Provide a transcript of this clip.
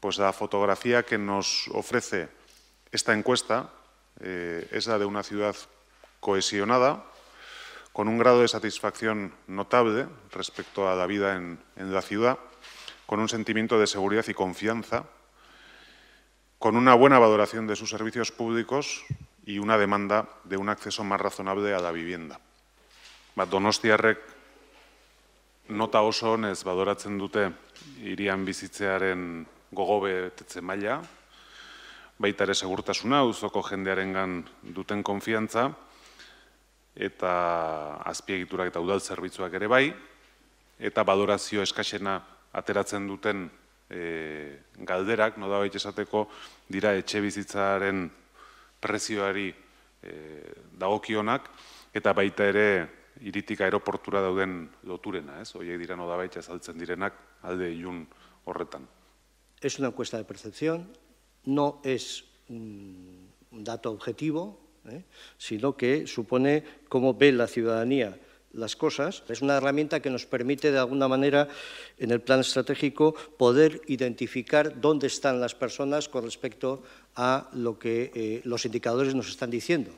Pues la fotografía que nos ofrece esta encuesta eh, es la de una ciudad cohesionada, con un grado de satisfacción notable respecto a la vida en, la ciudad, con un sentimiento de seguridad y confianza, con una buena valoración de sus servicios públicos y una demanda de un acceso más razonable a la vivienda. Donostiarrek nota oso badoratzen dute hirian bizitzearen gogobetetze maila, baita ere segurtasuna, uzoko jendearengan duten konfiantza, eta azpiegiturak eta udal zerbitzuak ere bai, eta badorazio eskaxena ateratzen duten e, galderak, no da esateko, dira etxe bizitzaren prezioari e, dagokionak, eta baita ere iritik aeroportura dauden loturena, ez? Hoiek dira no da direnak alde ilun horretan. es una encuesta de percepción, no es un dato objetivo, ¿eh? sino que supone cómo ve la ciudadanía las cosas. Es una herramienta que nos permite, de alguna manera, en el plan estratégico, poder identificar dónde están las personas con respecto a lo que eh, los indicadores nos están diciendo.